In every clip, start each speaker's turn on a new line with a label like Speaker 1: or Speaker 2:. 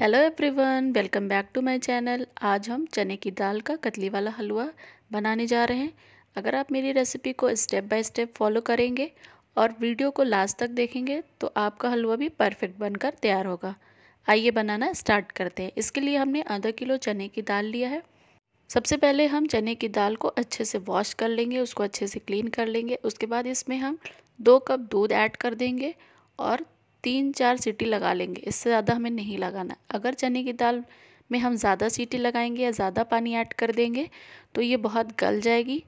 Speaker 1: hello everyone welcome back to my channel आज हम चने की दाल का कतली वाला हलवा बनाने जा रहे हैं अगर आप मेरी रेसिपी को स्टेप बाय स्टेप फॉलो करेंगे और वीडियो को लास्ट तक देखेंगे तो आपका हलवा भी परफेक्ट बनकर तैयार होगा आइए बनाना स्टार्ट करते हैं इसके लिए हमने आधा किलो चने की दाल लिया है सबसे पहले हम चने की दाल को अच्छे से वॉश कर लेंगे उसको अच्छे से क्लीन कर लेंगे उसके बाद इसमें हम दो कप दूध ऐड कर देंगे और तीन चार सीटी लगा लेंगे इससे ज़्यादा हमें नहीं लगाना अगर चने की दाल में हम ज़्यादा सीटी लगाएंगे या ज़्यादा पानी ऐड कर देंगे तो ये बहुत गल जाएगी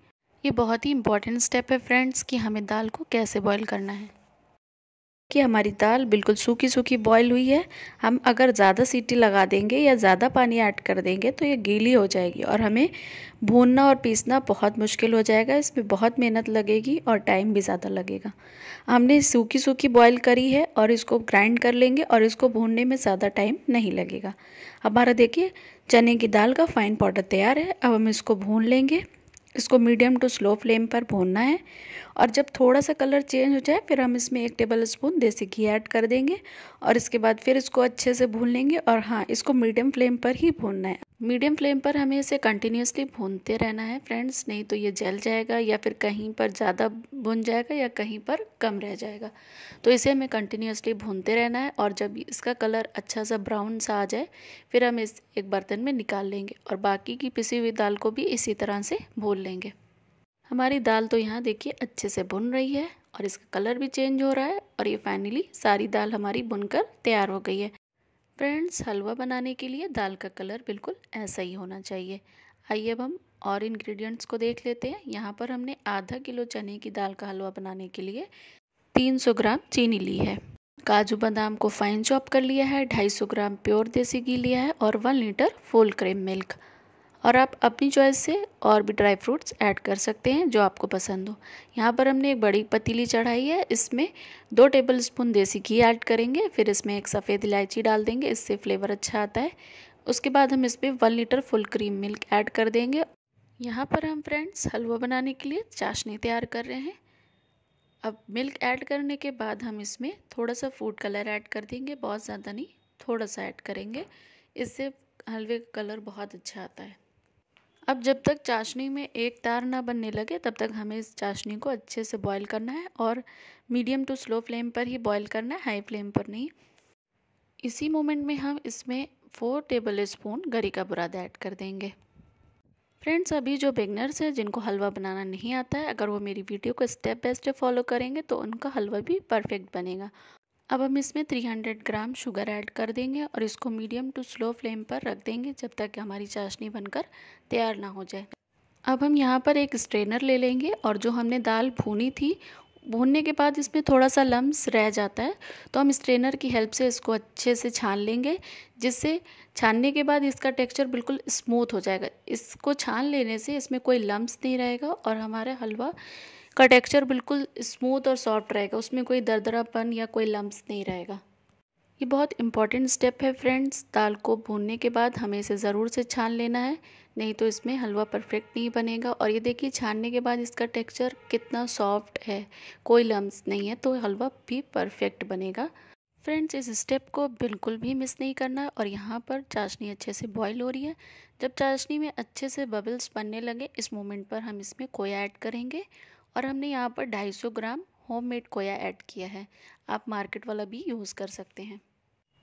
Speaker 1: ये बहुत ही इंपॉर्टेंट स्टेप है फ्रेंड्स कि हमें दाल को कैसे बॉईल करना है कि हमारी दाल बिल्कुल सूखी सूखी बॉईल हुई है हम अगर ज़्यादा सीटी लगा देंगे या ज़्यादा पानी ऐड कर देंगे तो ये गीली हो जाएगी और हमें भूनना और पीसना बहुत मुश्किल हो जाएगा इसमें बहुत मेहनत लगेगी और टाइम भी ज़्यादा लगेगा हमने सूखी सूखी बॉईल करी है और इसको ग्राइंड कर लेंगे और इसको भूनने में ज़्यादा टाइम नहीं लगेगा हमारा देखिए चने की दाल का फाइन पाउडर तैयार है अब हम इसको भून लेंगे इसको मीडियम टू स्लो फ्लेम पर भूनना है और जब थोड़ा सा कलर चेंज हो जाए फिर हम इसमें एक टेबल स्पून देसी घी ऐड कर देंगे और इसके बाद फिर इसको अच्छे से भून लेंगे और हाँ इसको मीडियम फ्लेम पर ही भूनना है मीडियम फ्लेम पर हमें इसे कंटिन्यूसली भूनते रहना है फ्रेंड्स नहीं तो ये जल जाएगा या फिर कहीं पर ज़्यादा भुन जाएगा या कहीं पर कम रह जाएगा तो इसे हमें कंटिन्यूसली भूनते रहना है और जब इसका कलर अच्छा सा ब्राउन सा आ जाए फिर हम इस एक बर्तन में निकाल लेंगे और बाकी की पिसी हुई दाल को भी इसी तरह से भून लेंगे हमारी दाल तो यहाँ देखिए अच्छे से भुन रही है और इसका कलर भी चेंज हो रहा है और ये फाइनली सारी दाल हमारी बुनकर तैयार हो गई है फ्रेंड्स हलवा बनाने के लिए दाल का कलर बिल्कुल ऐसा ही होना चाहिए आइए अब हम और इंग्रेडिएंट्स को देख लेते हैं यहाँ पर हमने आधा किलो चने की दाल का हलवा बनाने के लिए 300 ग्राम चीनी ली है काजू बादाम को फाइन चॉप कर लिया है 250 ग्राम प्योर देसी घी लिया है और one litre full cream milk और आप अपनी चॉइस से और भी ड्राई फ्रूट्स ऐड कर सकते हैं जो आपको पसंद हो यहाँ पर हमने एक बड़ी पतीली चढ़ाई है इसमें दो टेबल स्पून देसी घी ऐड करेंगे फिर इसमें एक सफ़ेद इलायची डाल देंगे इससे फ्लेवर अच्छा आता है उसके बाद हम इसमें one litre full cream milk add कर देंगे यहाँ पर हम फ्रेंड्स हलवा बनाने के लिए चाशनी तैयार कर रहे हैं अब मिल्क ऐड करने के बाद हम इसमें थोड़ा सा फूड कलर ऐड कर देंगे बहुत ज़्यादा नहीं थोड़ा सा ऐड करेंगे इससे हलवे का कलर बहुत अच्छा आता है अब जब तक चाशनी में एक तार ना बनने लगे तब तक हमें इस चाशनी को अच्छे से बॉईल करना है और मीडियम टू स्लो फ्लेम पर ही बॉईल करना है हाई फ्लेम पर नहीं इसी मोमेंट में हम इसमें फोर टेबल स्पून गरी का बुरादा ऐड कर देंगे फ्रेंड्स अभी जो बिगनर्स हैं जिनको हलवा बनाना नहीं आता है अगर वो मेरी वीडियो को स्टेप बाय स्टेप फॉलो करेंगे तो उनका हलवा भी परफेक्ट बनेगा अब हम इसमें 300 ग्राम शुगर ऐड कर देंगे और इसको मीडियम टू स्लो फ्लेम पर रख देंगे जब तक हमारी चाशनी बनकर तैयार ना हो जाए अब हम यहाँ पर एक स्ट्रेनर ले लेंगे और जो हमने दाल भूनी थी भूनने के बाद इसमें थोड़ा सा लम्स रह जाता है तो हम स्ट्रेनर की हेल्प से इसको अच्छे से छान लेंगे जिससे छानने के बाद इसका टेक्सचर बिल्कुल स्मूथ हो जाएगा इसको छान लेने से इसमें कोई लम्स नहीं रहेगा और हमारा हलवा का टेक्सचर बिल्कुल स्मूथ और सॉफ्ट रहेगा उसमें कोई दरदरापन या कोई लम्ब नहीं रहेगा ये बहुत इंपॉर्टेंट स्टेप है फ्रेंड्स दाल को भूनने के बाद हमें इसे ज़रूर से छान लेना है नहीं तो इसमें हलवा परफेक्ट नहीं बनेगा और ये देखिए छानने के बाद इसका टेक्सचर कितना सॉफ्ट है कोई लम्ब नहीं है तो हलवा भी परफेक्ट बनेगा फ्रेंड्स इस स्टेप को बिल्कुल भी मिस नहीं करना और यहाँ पर चाशनी अच्छे से बॉईल हो रही है जब चाशनी में अच्छे से बबल्स बनने लगे इस मोमेंट पर हम इसमें खोया ऐड करेंगे और हमने यहाँ पर 250 ग्राम होममेड खोया ऐड किया है आप मार्केट वाला भी यूज़ कर सकते हैं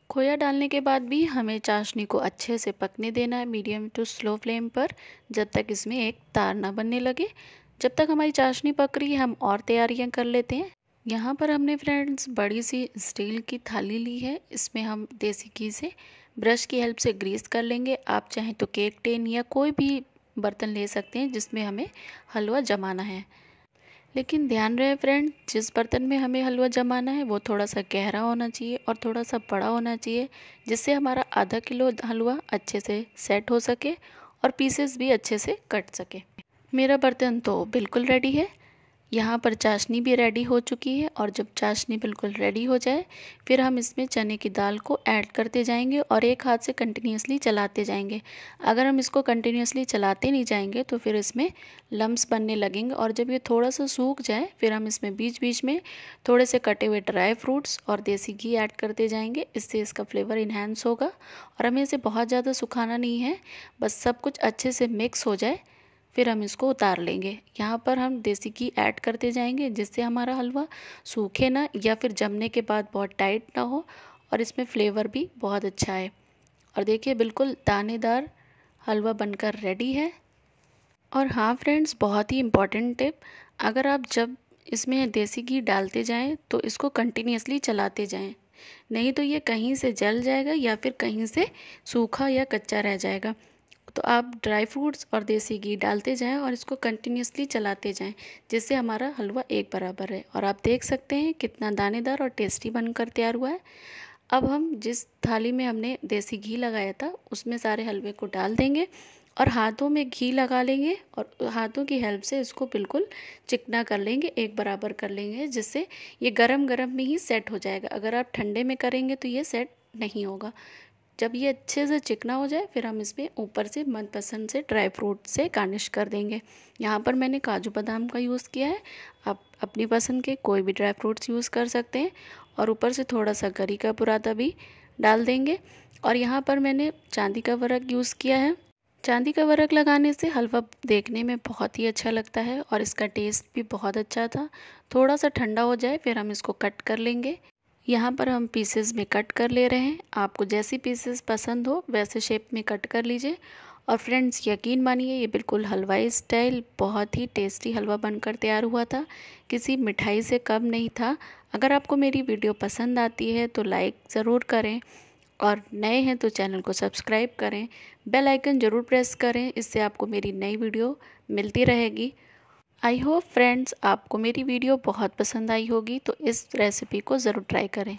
Speaker 1: खोया डालने के बाद भी हमें चाशनी को अच्छे से पकने देना है मीडियम टू स्लो फ्लेम पर जब तक इसमें एक तार ना बनने लगे जब तक हमारी चाशनी पक रही है हम और तैयारियां कर लेते हैं यहाँ पर हमने फ्रेंड्स बड़ी सी स्टील की थाली ली है इसमें हम देसी घी से ब्रश की हेल्प से ग्रीस कर लेंगे आप चाहें तो केक टेन या कोई भी बर्तन ले सकते हैं जिसमें हमें हलवा जमाना है लेकिन ध्यान रहे फ्रेंड जिस बर्तन में हमें हलवा जमाना है वो थोड़ा सा गहरा होना चाहिए और थोड़ा सा बड़ा होना चाहिए जिससे हमारा आधा किलो हलवा अच्छे से सेट हो सके और पीसेस भी अच्छे से कट सके मेरा बर्तन तो बिल्कुल रेडी है यहाँ पर चाशनी भी रेडी हो चुकी है और जब चाशनी बिल्कुल रेडी हो जाए फिर हम इसमें चने की दाल को ऐड करते जाएंगे और एक हाथ से कंटिन्यूसली चलाते जाएंगे अगर हम इसको कंटिन्यूसली चलाते नहीं जाएंगे तो फिर इसमें लम्स बनने लगेंगे और जब ये थोड़ा सा सूख जाए फिर हम इसमें बीच बीच में थोड़े से कटे हुए ड्राई फ्रूट्स और देसी घी ऐड करते जाएंगे इससे इसका फ्लेवर इन्हेंस होगा और हमें इसे बहुत ज़्यादा सुखाना नहीं है बस सब कुछ अच्छे से मिक्स हो जाए फिर हम इसको उतार लेंगे यहाँ पर हम देसी घी ऐड करते जाएंगे जिससे हमारा हलवा सूखे ना या फिर जमने के बाद बहुत टाइट ना हो और इसमें फ्लेवर भी बहुत अच्छा है और देखिए बिल्कुल दानेदार हलवा बनकर रेडी है और हाँ फ्रेंड्स बहुत ही इम्पॉर्टेंट टिप अगर आप जब इसमें देसी घी डालते जाएँ तो इसको कंटिन्यूसली चलाते जाएँ नहीं तो ये कहीं से जल जाएगा या फिर कहीं से सूखा या कच्चा रह जाएगा तो आप ड्राई फ्रूट्स और देसी घी डालते जाएं और इसको कंटिन्यूसली चलाते जाएं जिससे हमारा हलवा एक बराबर है और आप देख सकते हैं कितना दानेदार और टेस्टी बनकर तैयार हुआ है अब हम जिस थाली में हमने देसी घी लगाया था उसमें सारे हलवे को डाल देंगे और हाथों में घी लगा लेंगे और हाथों की हेल्प से इसको बिल्कुल चिकना कर लेंगे एक बराबर कर लेंगे जिससे ये गरम गरम में ही सेट हो जाएगा अगर आप ठंडे में करेंगे तो ये सेट नहीं होगा जब ये अच्छे से चिकना हो जाए फिर हम इसमें ऊपर से मनपसंद से ड्राई फ्रूट से गार्निश कर देंगे यहाँ पर मैंने काजू बादाम का यूज़ किया है आप अपनी पसंद के कोई भी ड्राई फ्रूट्स यूज़ कर सकते हैं और ऊपर से थोड़ा सा गरी का बुरादा भी डाल देंगे और यहाँ पर मैंने चांदी का वर्क यूज़ किया है चांदी का वर्क लगाने से हलवा देखने में बहुत ही अच्छा लगता है और इसका टेस्ट भी बहुत अच्छा था थोड़ा सा ठंडा हो जाए फिर हम इसको कट कर लेंगे यहाँ पर हम पीसेस में कट कर ले रहे हैं आपको जैसी पीसेस पसंद हो वैसे शेप में कट कर लीजिए और फ्रेंड्स यकीन मानिए ये बिल्कुल हलवाई स्टाइल बहुत ही टेस्टी हलवा बनकर तैयार हुआ था किसी मिठाई से कम नहीं था अगर आपको मेरी वीडियो पसंद आती है तो लाइक ज़रूर करें और नए हैं तो चैनल को सब्सक्राइब करें बेल आइकन ज़रूर प्रेस करें इससे आपको मेरी नई वीडियो मिलती रहेगी आई होप फ्रेंड्स आपको मेरी वीडियो बहुत पसंद आई होगी तो इस रेसिपी को ज़रूर ट्राई करें